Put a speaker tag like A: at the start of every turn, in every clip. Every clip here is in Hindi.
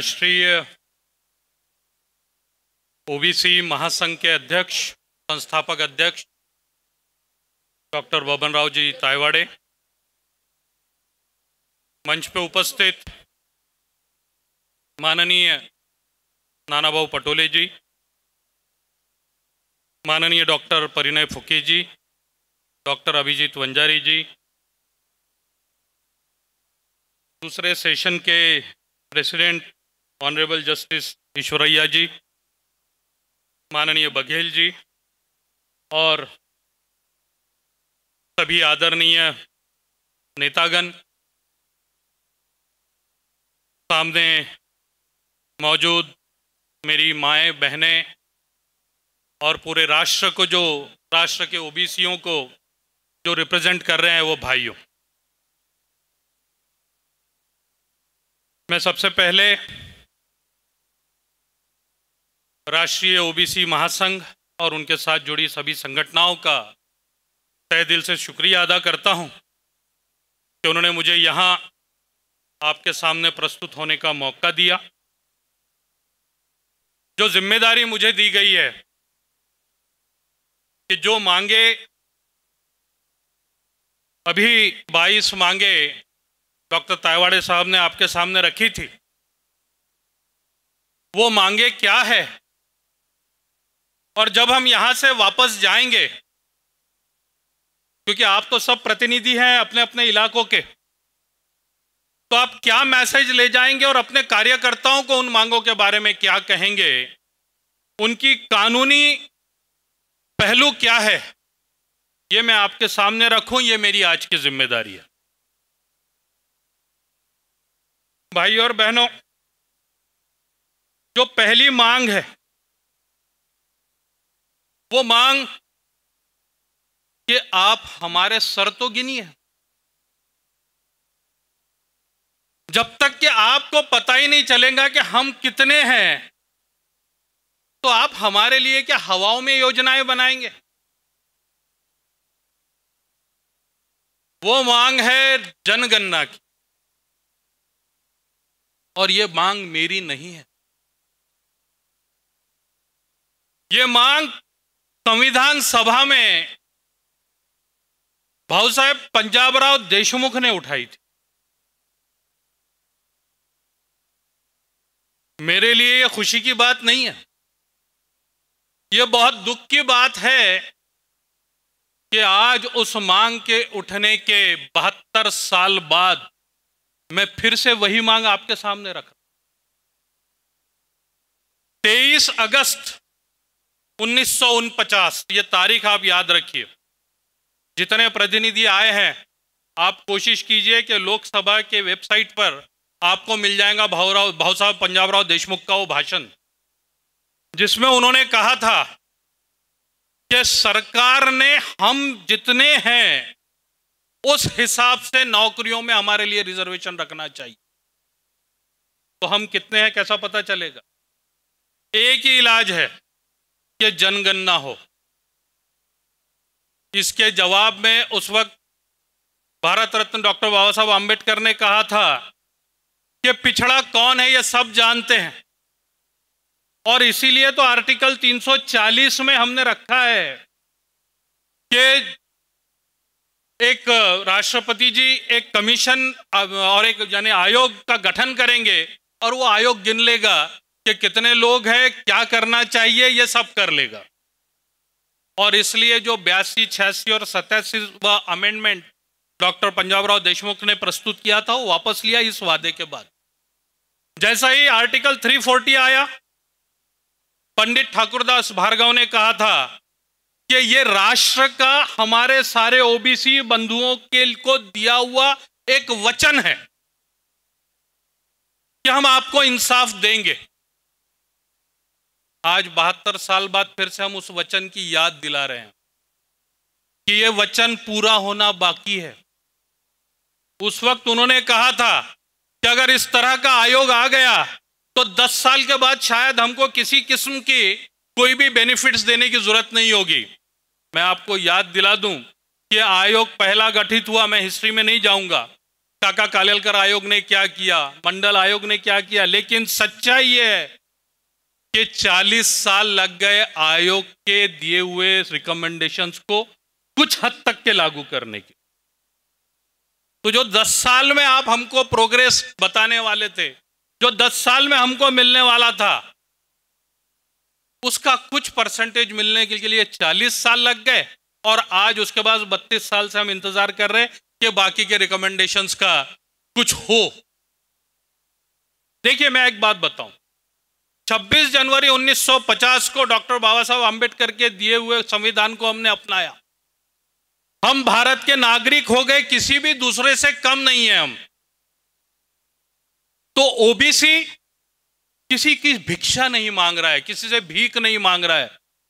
A: राष्ट्रीय ओबीसी महासंघ के अध्यक्ष संस्थापक अध्यक्ष डॉक्टर बबन राव जी तायवाड़े मंच पे उपस्थित माननीय नाना भाऊ पटोले जी माननीय डॉक्टर परिणय फुके जी डॉक्टर अभिजीत वंजारी जी दूसरे सेशन के president honourable justice Eshwaraiah ji माननीय बघेल जी और सभी आदरणीय नेतागण सामने मौजूद मेरी माएँ बहनें और पूरे राष्ट्र को जो राष्ट्र के ओबीसीयों को जो रिप्रेजेंट कर रहे हैं वो भाइयों मैं सबसे पहले राष्ट्रीय ओबीसी महासंघ और उनके साथ जुड़ी सभी संगठनाओं का तय दिल से शुक्रिया अदा करता हूं कि उन्होंने मुझे यहां आपके सामने प्रस्तुत होने का मौका दिया जो जिम्मेदारी मुझे दी गई है कि जो मांगे अभी 22 मांगे डॉक्टर तायवाड़े साहब ने आपके सामने रखी थी वो मांगे क्या है और जब हम यहां से वापस जाएंगे क्योंकि आप तो सब प्रतिनिधि हैं अपने अपने इलाकों के तो आप क्या मैसेज ले जाएंगे और अपने कार्यकर्ताओं को उन मांगों के बारे में क्या कहेंगे उनकी कानूनी पहलू क्या है ये मैं आपके सामने रखूं ये मेरी आज की जिम्मेदारी है भाई और बहनों जो पहली मांग है वो मांग कि आप हमारे सर तो गिनिए जब तक कि आपको पता ही नहीं चलेगा कि हम कितने हैं तो आप हमारे लिए क्या हवाओं में योजनाएं बनाएंगे वो मांग है जनगणना की और ये मांग मेरी नहीं है ये मांग संविधान सभा में भाऊ साहेब पंजाबराव देशमुख ने उठाई थी मेरे लिए ये खुशी की बात नहीं है ये बहुत दुख की बात है कि आज उस मांग के उठने के बहत्तर साल बाद मैं फिर से वही मांग आपके सामने रख तेईस अगस्त उन्नीस ये तारीख आप याद रखिए जितने प्रतिनिधि आए हैं आप कोशिश कीजिए कि लोकसभा के वेबसाइट पर आपको मिल जाएगा भावराव भाव साहब पंजाबराव देशमुख का वो भाषण जिसमें उन्होंने कहा था कि सरकार ने हम जितने हैं उस हिसाब से नौकरियों में हमारे लिए रिजर्वेशन रखना चाहिए तो हम कितने हैं कैसा पता चलेगा एक ही इलाज है कि जनगणना हो इसके जवाब में उस वक्त भारत रत्न डॉक्टर बाबा साहब आम्बेडकर ने कहा था कि पिछड़ा कौन है ये सब जानते हैं और इसीलिए तो आर्टिकल 340 में हमने रखा है कि एक राष्ट्रपति जी एक कमीशन और एक यानी आयोग का गठन करेंगे और वो आयोग गिन लेगा कि कितने लोग हैं क्या करना चाहिए ये सब कर लेगा और इसलिए जो बयासी छियासी और सतासी व अमेंडमेंट डॉक्टर पंजाब राव देशमुख ने प्रस्तुत किया था वो वापस लिया इस वादे के बाद जैसा ही आर्टिकल 340 आया पंडित ठाकुरदास भार्गव ने कहा था कि ये राष्ट्र का हमारे सारे ओबीसी बंधुओं के को दिया हुआ एक वचन है कि हम आपको इंसाफ देंगे आज बहत्तर साल बाद फिर से हम उस वचन की याद दिला रहे हैं कि ये वचन पूरा होना बाकी है उस वक्त उन्होंने कहा था कि अगर इस तरह का आयोग आ गया तो 10 साल के बाद शायद हमको किसी किस्म की कोई भी बेनिफिट्स देने की जरूरत नहीं होगी मैं आपको याद दिला दूं कि आयोग पहला गठित हुआ मैं हिस्ट्री में नहीं जाऊंगा काका कालेलकर आयोग ने क्या किया मंडल आयोग ने क्या किया लेकिन सच्चाई ये है कि 40 साल लग गए आयोग के दिए हुए रिकमेंडेशंस को कुछ हद तक के लागू करने के तो जो 10 साल में आप हमको प्रोग्रेस बताने वाले थे जो 10 साल में हमको मिलने वाला था उसका कुछ परसेंटेज मिलने के लिए 40 साल लग गए और आज उसके बाद 32 साल से हम इंतजार कर रहे हैं कि बाकी के रिकमेंडेशंस का कुछ हो देखिए मैं एक बात बताऊं 26 जनवरी 1950 को डॉक्टर बाबा साहब आम्बेडकर के दिए हुए संविधान को हमने अपनाया हम भारत के नागरिक हो गए किसी भी दूसरे से कम नहीं है हम तो ओबीसी किसी की भिक्षा नहीं मांग रहा है किसी से भीख नहीं मांग रहा है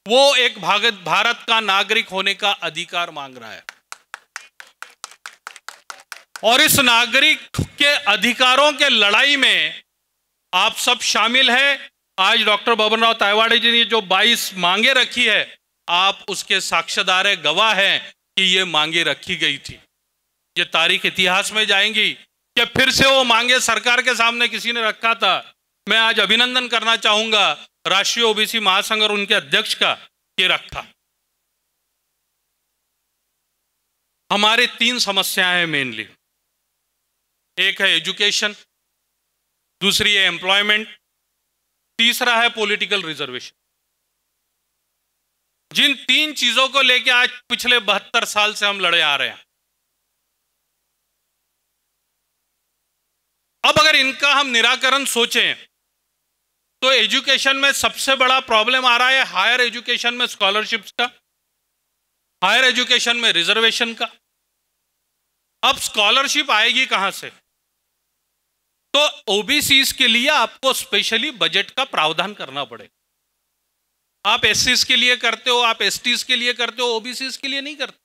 A: वो एक भागत भारत का नागरिक होने का अधिकार मांग रहा है और इस नागरिक के अधिकारों के लड़ाई में आप सब शामिल है आज डॉक्टर बबन राव तायवाड़े जी ने जो 22 मांगे रखी है आप उसके साक्ष्यदार है गवाह हैं कि ये मांगे रखी गई थी ये तारीख इतिहास में जाएंगी कि फिर से वो मांगे सरकार के सामने किसी ने रखा था मैं आज अभिनंदन करना चाहूंगा राष्ट्रीय ओबीसी महासंघ और उनके अध्यक्ष का ये रखा हमारे तीन समस्याएं हैं मेनली एक है एजुकेशन दूसरी है एम्प्लॉयमेंट तीसरा है पॉलिटिकल रिजर्वेशन जिन तीन चीजों को लेकर आज पिछले बहत्तर साल से हम लड़े आ रहे हैं अब अगर इनका हम निराकरण सोचें तो एजुकेशन में सबसे बड़ा प्रॉब्लम आ रहा है हायर एजुकेशन में स्कॉलरशिप्स का हायर एजुकेशन में रिजर्वेशन का अब स्कॉलरशिप आएगी कहां से तो ओबीसी के लिए आपको स्पेशली बजट का प्रावधान करना पड़ेगा आप एस के लिए करते हो आप एस के लिए करते हो ओबीसी के लिए नहीं करते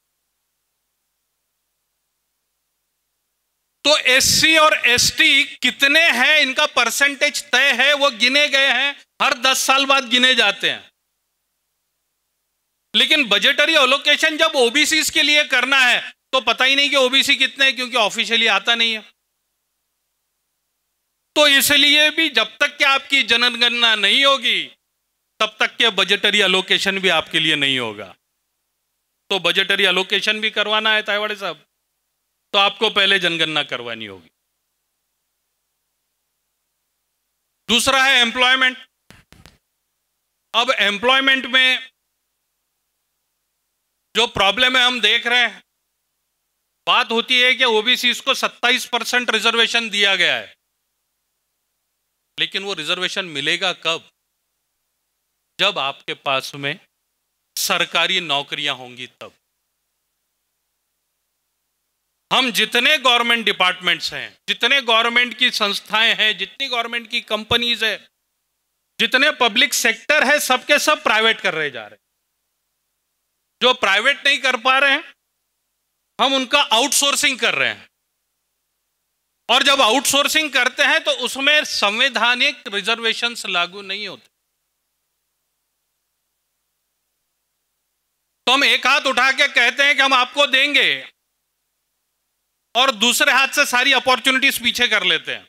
A: तो एससी और एसटी कितने हैं इनका परसेंटेज तय है वो गिने गए हैं हर दस साल बाद गिने जाते हैं लेकिन बजटरी ओलोकेशन जब ओबीसी के लिए करना है तो पता ही नहीं कि ओबीसी कितने हैं क्योंकि ऑफिशियली आता नहीं है तो इसलिए भी जब तक कि आपकी जनगणना नहीं होगी तब तक के बजटरी अलोकेशन भी आपके लिए नहीं होगा तो बजटरी अलोकेशन भी करवाना है तायवाड़े साहब तो आपको पहले जनगणना करवानी होगी दूसरा है एम्प्लॉयमेंट अब एम्प्लॉयमेंट में जो प्रॉब्लम है हम देख रहे हैं बात होती है कि ओबीसी को 27 परसेंट रिजर्वेशन दिया गया है लेकिन वो रिजर्वेशन मिलेगा कब जब आपके पास में सरकारी नौकरियां होंगी तब हम जितने गवर्नमेंट डिपार्टमेंट्स हैं जितने गवर्नमेंट की संस्थाएं हैं जितनी गवर्नमेंट की कंपनीज है जितने पब्लिक सेक्टर है सबके सब प्राइवेट कर रहे जा रहे जो प्राइवेट नहीं कर पा रहे हैं हम उनका आउटसोर्सिंग कर रहे हैं और जब आउटसोर्सिंग करते हैं तो उसमें संवैधानिक रिजर्वेशन लागू नहीं होते तो हम एक हाथ उठा के कहते हैं कि हम आपको देंगे और दूसरे हाथ से सारी अपॉर्चुनिटीज पीछे कर लेते हैं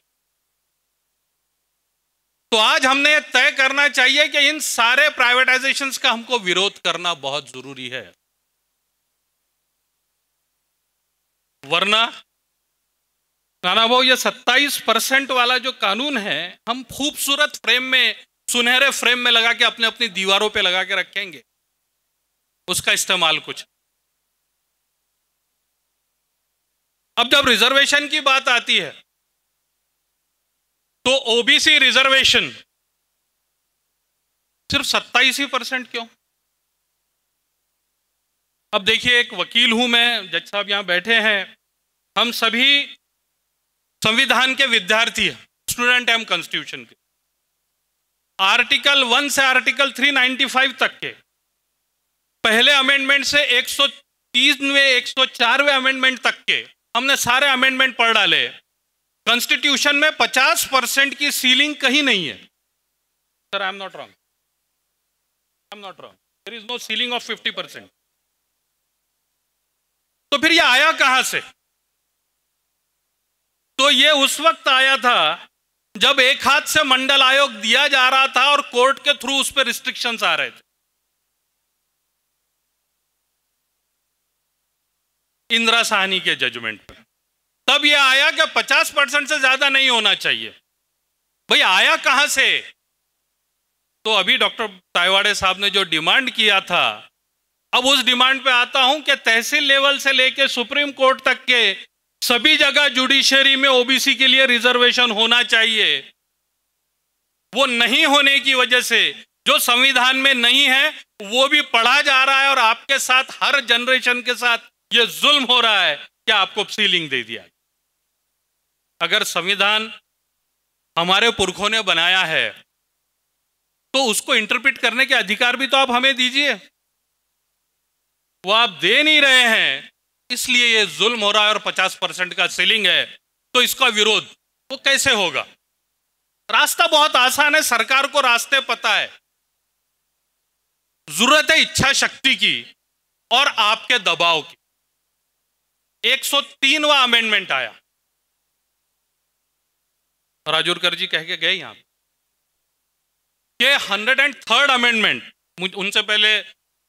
A: तो आज हमने तय करना चाहिए कि इन सारे प्राइवेटाइजेशन का हमको विरोध करना बहुत जरूरी है वरना नाना भाव ये सत्ताईस परसेंट वाला जो कानून है हम खूबसूरत फ्रेम में सुनहरे फ्रेम में लगा के अपने अपनी दीवारों पे लगा के रखेंगे उसका इस्तेमाल कुछ अब जब रिजर्वेशन की बात आती है तो ओबीसी रिजर्वेशन सिर्फ सत्ताईस ही परसेंट क्यों अब देखिए एक वकील हूं मैं जज साहब यहां बैठे हैं हम सभी संविधान के विद्यार्थी है स्टूडेंट एम कॉन्स्टिट्यूशन के आर्टिकल वन से आर्टिकल 395 तक के पहले अमेंडमेंट से एक सौ तीसवें एक सौ अमेंडमेंट तक के हमने सारे अमेंडमेंट पढ़ डाले कॉन्स्टिट्यूशन में 50 परसेंट की सीलिंग कहीं नहीं है sir I am not wrong I am not wrong there is no ceiling of 50 percent तो फिर ये आया कहां से तो ये उस वक्त आया था जब एक हाथ से मंडल आयोग दिया जा रहा था और कोर्ट के थ्रू उस पर रिस्ट्रिक्शंस आ रहे थे इंदिरा साहनी के जजमेंट पर तब यह आया कि 50 परसेंट से ज्यादा नहीं होना चाहिए भाई आया कहां से तो अभी डॉक्टर ताइवाड़े साहब ने जो डिमांड किया था अब उस डिमांड पे आता हूं कि तहसील लेवल से लेके सुप्रीम कोर्ट तक के सभी जगह जुडिशरी में ओबीसी के लिए रिजर्वेशन होना चाहिए वो नहीं होने की वजह से जो संविधान में नहीं है वो भी पढ़ा जा रहा है और आपके साथ हर जनरेशन के साथ ये जुल्म हो रहा है कि आपको सीलिंग दे दिया अगर संविधान हमारे पुरखों ने बनाया है तो उसको इंटरप्रिट करने के अधिकार भी तो आप हमें दीजिए वो आप दे नहीं रहे हैं इसलिए ये जुल्म हो रहा है और 50 परसेंट का सेलिंग है तो इसका विरोध वो कैसे होगा रास्ता बहुत आसान है सरकार को रास्ते पता है जरूरत है इच्छा शक्ति की और आपके दबाव की 103वां अमेंडमेंट आया राजूरकर जी कह के गए यहां ये हंड्रेड एंड थर्ड अमेंडमेंट उनसे पहले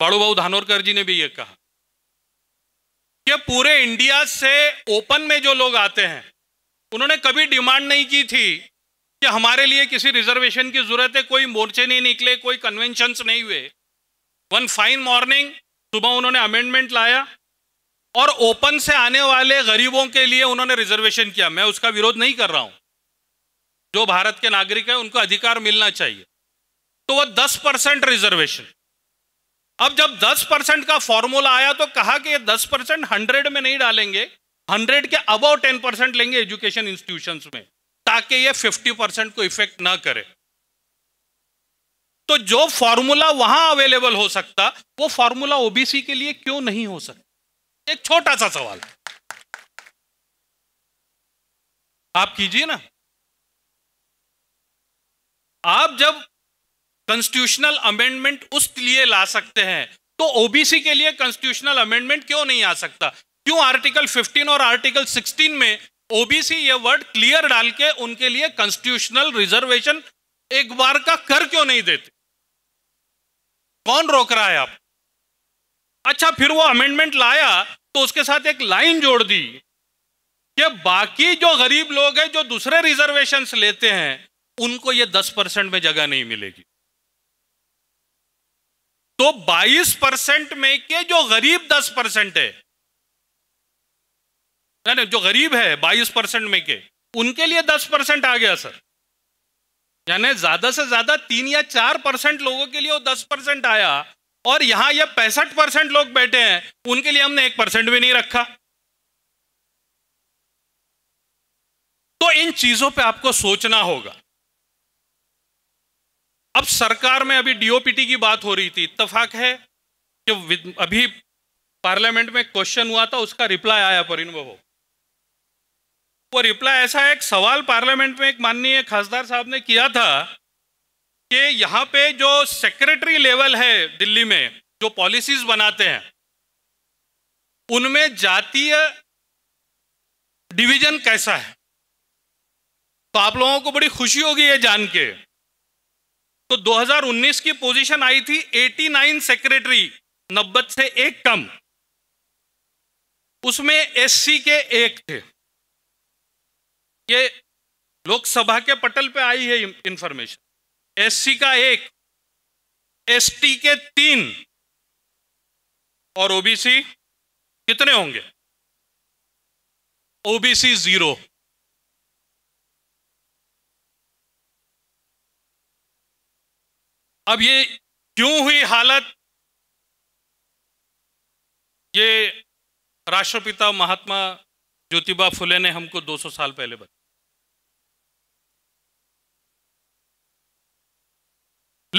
A: बाड़ू बाबू धानोरकर जी ने भी ये कहा कि पूरे इंडिया से ओपन में जो लोग आते हैं उन्होंने कभी डिमांड नहीं की थी कि हमारे लिए किसी रिजर्वेशन की जरूरत है कोई मोर्चे नहीं निकले कोई कन्वेंशन नहीं हुए वन फाइन मॉर्निंग सुबह उन्होंने अमेंडमेंट लाया और ओपन से आने वाले गरीबों के लिए उन्होंने रिजर्वेशन किया मैं उसका विरोध नहीं कर रहा हूं जो भारत के नागरिक है उनको अधिकार मिलना चाहिए तो वह दस परसेंट रिजर्वेशन अब जब 10 परसेंट का फॉर्मूला आया तो कहा कि ये 10 परसेंट हंड्रेड में नहीं डालेंगे हंड्रेड के अबव टेन परसेंट लेंगे एजुकेशन इंस्टीट्यूशन में ताकि ये 50 परसेंट को इफेक्ट ना करे तो जो फॉर्मूला वहां अवेलेबल हो सकता वो फॉर्मूला ओबीसी के लिए क्यों नहीं हो सकता एक छोटा सा सवाल आप कीजिए ना आप जब कॉन्स्टिट्यूशनल अमेंडमेंट उस लिए ला सकते हैं तो ओबीसी के लिए कॉन्स्टिट्यूशनल अमेंडमेंट क्यों नहीं आ सकता क्यों आर्टिकल 15 और आर्टिकल 16 में ओबीसी ये वर्ड क्लियर डाल के उनके लिए कॉन्स्टिट्यूशनल रिजर्वेशन एक बार का कर क्यों नहीं देते कौन रोक रहा है आप अच्छा फिर वो अमेंडमेंट लाया तो उसके साथ एक लाइन जोड़ दी कि बाकी जो गरीब लोग हैं जो दूसरे रिजर्वेशन लेते हैं उनको ये दस परसेंट में जगह नहीं मिलेगी तो 22 परसेंट में के जो गरीब 10 परसेंट है नहीं, जो गरीब है 22 परसेंट में के उनके लिए 10 परसेंट आ गया सर यानी ज्यादा से ज्यादा तीन या चार परसेंट लोगों के लिए वो 10 परसेंट आया और यहां ये पैंसठ परसेंट लोग बैठे हैं उनके लिए हमने एक परसेंट भी नहीं रखा तो इन चीजों पे आपको सोचना होगा अब सरकार में अभी डीओपीटी की बात हो रही थी इतफाक है कि अभी पार्लियामेंट में क्वेश्चन हुआ था उसका रिप्लाई आया परिन वो रिप्लाई ऐसा है एक सवाल पार्लियामेंट में एक माननीय खासदार साहब ने किया था कि यहाँ पे जो सेक्रेटरी लेवल है दिल्ली में जो पॉलिसीज बनाते हैं उनमें जातीय डिवीजन कैसा है तो आप लोगों को बड़ी खुशी होगी ये जान के तो 2019 की पोजीशन आई थी 89 सेक्रेटरी नब्बे से एक कम उसमें एससी के एक थे ये लोकसभा के पटल पे आई है इंफॉर्मेशन एससी का एक एसटी के तीन और ओबीसी कितने होंगे ओबीसी जीरो अब ये क्यों हुई हालत ये राष्ट्रपिता महात्मा ज्योतिबा फुले ने हमको 200 साल पहले बताया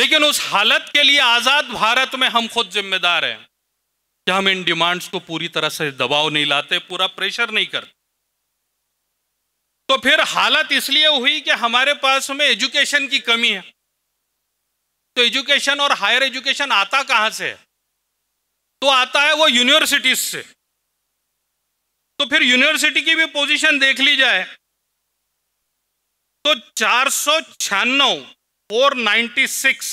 A: लेकिन उस हालत के लिए आजाद भारत में हम खुद जिम्मेदार हैं कि हम इन डिमांड्स को पूरी तरह से दबाव नहीं लाते पूरा प्रेशर नहीं करते तो फिर हालत इसलिए हुई कि हमारे पास में एजुकेशन की कमी है तो एजुकेशन और हायर एजुकेशन आता कहां से तो आता है वो यूनिवर्सिटीज से तो फिर यूनिवर्सिटी की भी पोजीशन देख ली जाए तो चार सौ छियानवे फोर सिक्स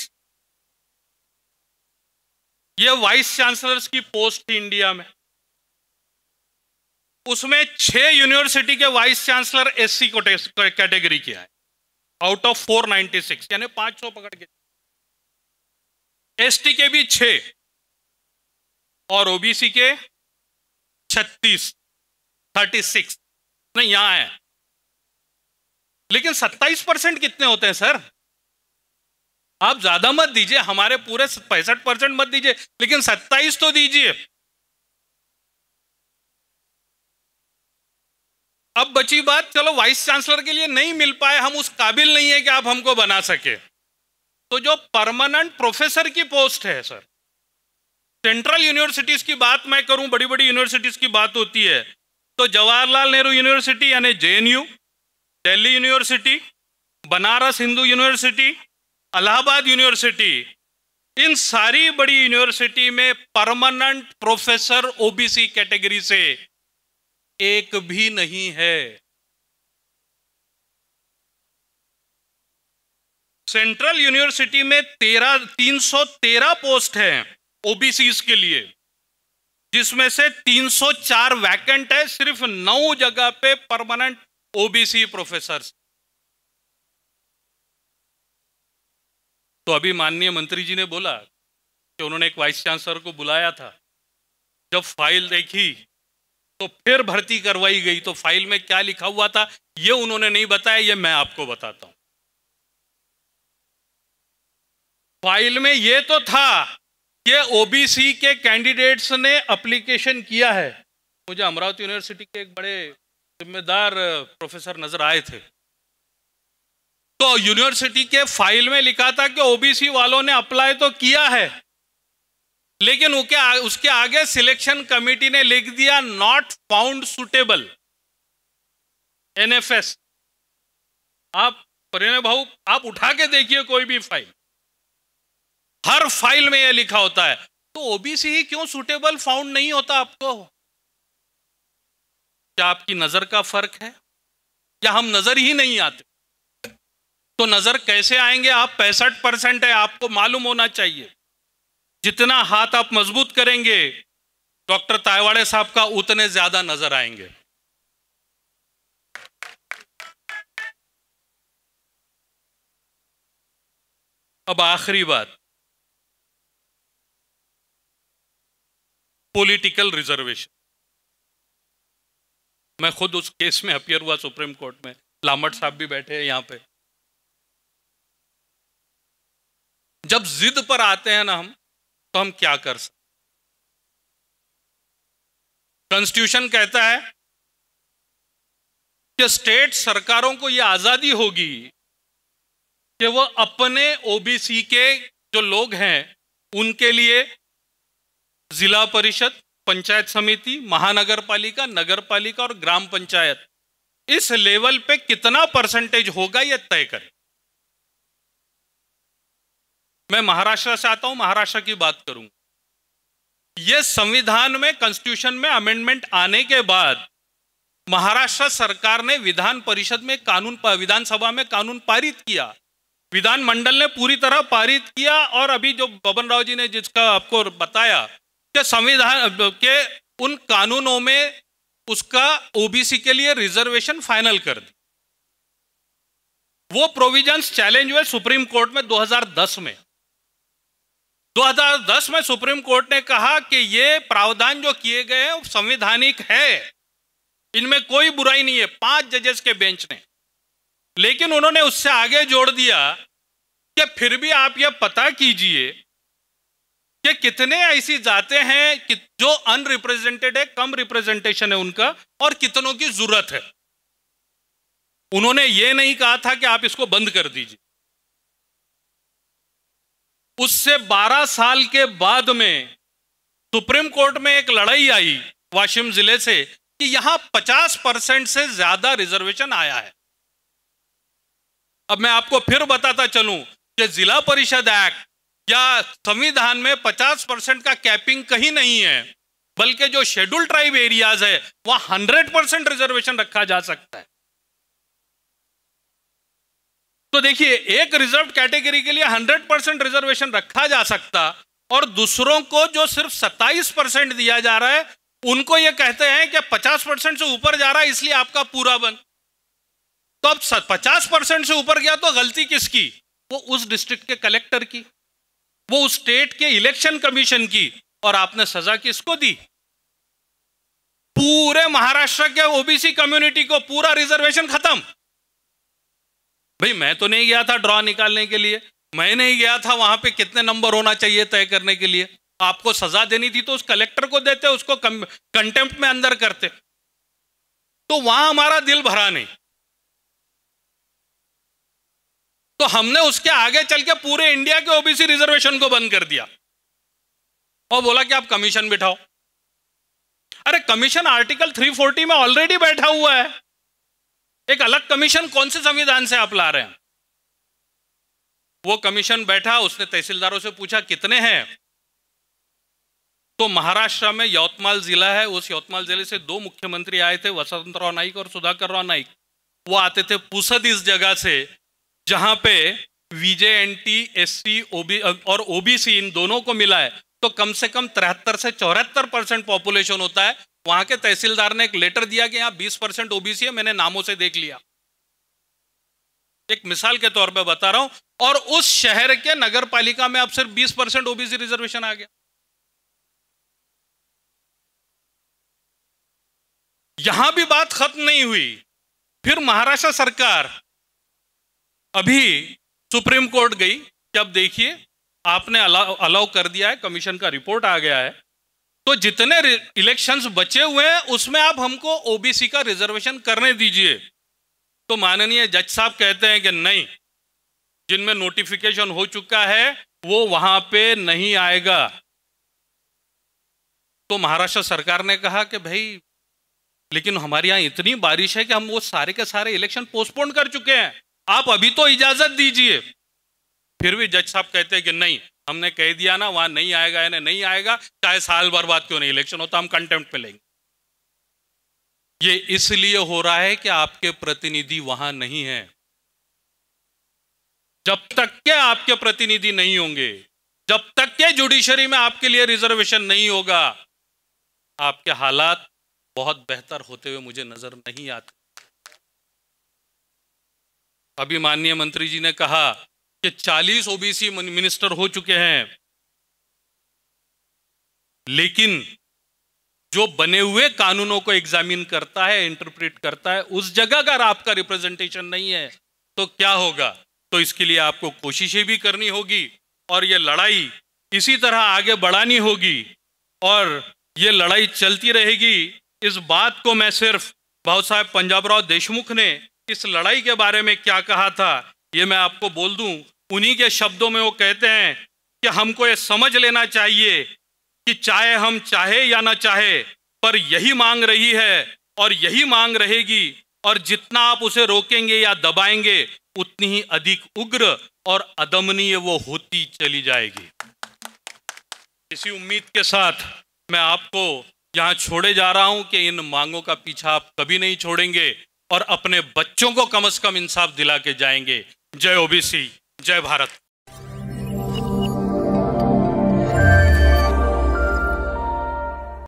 A: ये वाइस चांसलर्स की पोस्ट थी इंडिया में उसमें छह यूनिवर्सिटी के वाइस चांसलर एससी कैटेगरी के आए आउट ऑफ 496 यानी 500 पकड़ के एसटी के भी छे और ओबीसी के छत्तीस थर्टी सिक्स नहीं यहां है लेकिन सत्ताईस परसेंट कितने होते हैं सर आप ज्यादा मत दीजिए हमारे पूरे पैंसठ परसेंट मत दीजिए लेकिन सत्ताईस तो दीजिए अब बची बात चलो वाइस चांसलर के लिए नहीं मिल पाए हम उस काबिल नहीं है कि आप हमको बना सके तो जो परमानेंट प्रोफेसर की पोस्ट है सर सेंट्रल यूनिवर्सिटीज की बात मैं करूं बड़ी बड़ी यूनिवर्सिटीज की बात होती है तो जवाहरलाल नेहरू यूनिवर्सिटी यानी JNU Delhi university Banaras Hindu university Allahabad university इन सारी बड़ी यूनिवर्सिटी में परमानेंट प्रोफेसर ओबीसी कैटेगरी से एक भी नहीं है सेंट्रल यूनिवर्सिटी में तेरह तीन सौ तेरह पोस्ट हैं ओबीसी के लिए जिसमें से तीन सौ चार वैकेंट है सिर्फ नौ जगह पे परमानेंट ओबीसी प्रोफेसर तो अभी माननीय मंत्री जी ने बोला कि उन्होंने एक वाइस चांसलर को बुलाया था जब फाइल देखी तो फिर भर्ती करवाई गई तो फाइल में क्या लिखा हुआ था यह उन्होंने नहीं बताया यह मैं आपको बताता हूं फाइल में ये तो था कि ओबीसी के कैंडिडेट्स ने अप्लीकेशन किया है मुझे अमरावती यूनिवर्सिटी के एक बड़े जिम्मेदार प्रोफेसर नजर आए थे तो यूनिवर्सिटी के फाइल में लिखा था कि ओबीसी वालों ने अप्लाई तो किया है लेकिन उसके आगे, उसके आगे सिलेक्शन कमेटी ने लिख दिया नॉट फाउंड सुटेबल एनएफएस आप परिणय भाऊ आप उठा के देखिए कोई भी फाइल हर फाइल में यह लिखा होता है तो ओबीसी ही क्यों सुटेबल फाउंड नहीं होता आपको क्या आपकी नजर का फर्क है या हम नजर ही नहीं आते तो नजर कैसे आएंगे आप पैंसठ परसेंट है आपको मालूम होना चाहिए जितना हाथ आप मजबूत करेंगे डॉक्टर तायवाड़े साहब का उतने ज्यादा नजर आएंगे अब आखिरी बात पॉलिटिकल रिजर्वेशन मैं खुद उस केस में अपियर हुआ सुप्रीम कोर्ट में लामट साहब भी बैठे हैं यहां पे जब जिद पर आते हैं ना हम तो हम क्या कर सकते कॉन्स्टिट्यूशन कहता है कि स्टेट सरकारों को यह आजादी होगी कि वह अपने ओबीसी के जो लोग हैं उनके लिए जिला परिषद पंचायत समिति महानगर पालिका नगर पालिका और ग्राम पंचायत इस लेवल पे कितना परसेंटेज होगा यह तय करें मैं महाराष्ट्र से आता हूं महाराष्ट्र की बात करूंगा यह संविधान में कॉन्स्टिट्यूशन में अमेंडमेंट आने के बाद महाराष्ट्र सरकार ने विधान परिषद में कानून विधानसभा में कानून पारित किया विधानमंडल ने पूरी तरह पारित किया और अभी जो बबन राव जी ने जिसका आपको बताया के संविधान के उन कानूनों में उसका ओबीसी के लिए रिजर्वेशन फाइनल कर दी वो प्रोविजंस चैलेंज हुए सुप्रीम कोर्ट में 2010 में 2010 में सुप्रीम कोर्ट ने कहा कि ये प्रावधान जो किए गए हैं संवैधानिक है इनमें कोई बुराई नहीं है पांच जजेस के बेंच ने लेकिन उन्होंने उससे आगे जोड़ दिया कि फिर भी आप यह पता कीजिए कि कितने ऐसी जाते हैं कि जो अनरिप्रेजेंटेड है कम रिप्रेजेंटेशन है उनका और कितनों की जरूरत है उन्होंने यह नहीं कहा था कि आप इसको बंद कर दीजिए उससे 12 साल के बाद में सुप्रीम कोर्ट में एक लड़ाई आई वाशिम जिले से कि यहां 50 परसेंट से ज्यादा रिजर्वेशन आया है अब मैं आपको फिर बताता चलूं कि जिला परिषद एक्ट या संविधान में 50 परसेंट का कैपिंग कहीं नहीं है बल्कि जो शेड्यूल ट्राइब एरियाज है वहां 100 परसेंट रिजर्वेशन रखा जा सकता है तो देखिए एक रिजर्व कैटेगरी के लिए 100 परसेंट रिजर्वेशन रखा जा सकता और दूसरों को जो सिर्फ 27 परसेंट दिया जा रहा है उनको ये कहते हैं कि 50 परसेंट से ऊपर जा रहा है इसलिए आपका पूरा बन तो अब 50 परसेंट से ऊपर गया तो गलती किसकी वो उस डिस्ट्रिक्ट के कलेक्टर की वो स्टेट के इलेक्शन कमीशन की और आपने सजा किसको दी पूरे महाराष्ट्र के ओबीसी कम्युनिटी को पूरा रिजर्वेशन खत्म भाई मैं तो नहीं गया था ड्रॉ निकालने के लिए मैं नहीं गया था वहां पे कितने नंबर होना चाहिए तय करने के लिए आपको सजा देनी थी तो उस कलेक्टर को देते उसको कंटेम्प्ट में अंदर करते तो वहां हमारा दिल भरा नहीं तो हमने उसके आगे चल के पूरे इंडिया के ओबीसी रिजर्वेशन को बंद कर दिया और बोला कि आप कमीशन बिठाओ अरे कमीशन आर्टिकल 340 में ऑलरेडी बैठा हुआ है एक अलग कमीशन कौन से संविधान से आप ला रहे हैं वो कमीशन बैठा उसने तहसीलदारों से पूछा कितने हैं तो महाराष्ट्र में यौतमाल जिला है उस यौतमाल जिले से दो मुख्यमंत्री आए थे वसंतराव नाईक नाइक और सुधाकर राव नाइक वो आते थे पुसद इस जगह से जहां पे VJ N T S C OB और ओबीसी इन दोनों को मिला है तो कम से कम तिहत्तर से चौहत्तर परसेंट पॉपुलेशन होता है वहां के तहसीलदार ने एक लेटर दिया कि यहां बीस परसेंट ओबीसी है मैंने नामों से देख लिया एक मिसाल के तौर पे बता रहा हूं और उस शहर के नगर पालिका में अब सिर्फ 20 परसेंट ओबीसी रिजर्वेशन आ गया यहां भी बात खत्म नहीं हुई फिर महाराष्ट्र सरकार अभी सुप्रीम कोर्ट गई कि अब देखिए आपने अलाउ अलाउ कर दिया है कमीशन का रिपोर्ट आ गया है तो जितने इलेक्शंस बचे हुए हैं उसमें आप हमको ओबीसी का रिजर्वेशन करने दीजिए तो माननीय जज साहब कहते हैं कि नहीं जिनमें नोटिफिकेशन हो चुका है वो वहां पे नहीं आएगा तो महाराष्ट्र सरकार ने कहा कि भाई लेकिन हमारे यहां इतनी बारिश है कि हम वो सारे के सारे इलेक्शन पोस्टपोन कर चुके हैं आप अभी तो इजाजत दीजिए फिर भी जज साहब कहते हैं कि नहीं हमने कह दिया ना वहां नहीं आएगा यानी नहीं आएगा चाहे साल भर बाद क्यों नहीं इलेक्शन होता तो हम कंटेम्प्ट पे लेंगे ये इसलिए हो रहा है कि आपके प्रतिनिधि वहां नहीं है जब तक के आपके प्रतिनिधि नहीं होंगे जब तक के जुडिशरी में आपके लिए रिजर्वेशन नहीं होगा आपके हालात बहुत बेहतर होते हुए मुझे नजर नहीं आते अभी माननीय मंत्री जी ने कहा कि 40 ओबीसी मिनिस्टर हो चुके हैं लेकिन जो बने हुए कानूनों को एग्जामिन करता है इंटरप्रेट करता है उस जगह अगर आपका रिप्रेजेंटेशन नहीं है तो क्या होगा तो इसके लिए आपको कोशिशें भी करनी होगी और यह लड़ाई इसी तरह आगे बढ़ानी होगी और ये लड़ाई चलती रहेगी इस बात को मैं सिर्फ भाव साहेब पंजाबराव देशमुख ने इस लड़ाई के बारे में क्या कहा था ये मैं आपको बोल दूं उन्हीं के शब्दों में वो कहते हैं कि हमको ये समझ लेना चाहिए कि चाहे हम चाहे या ना चाहे पर यही मांग रही है और यही मांग रहेगी और जितना आप उसे रोकेंगे या दबाएंगे उतनी ही अधिक उग्र और अदमनीय वो होती चली जाएगी इसी उम्मीद के साथ मैं आपको यहाँ छोड़े जा रहा हूँ कि इन मांगों का पीछा आप कभी नहीं छोड़ेंगे और अपने बच्चों को कम से कम इंसाफ दिला के जाएंगे जय ओबीसी जय भारत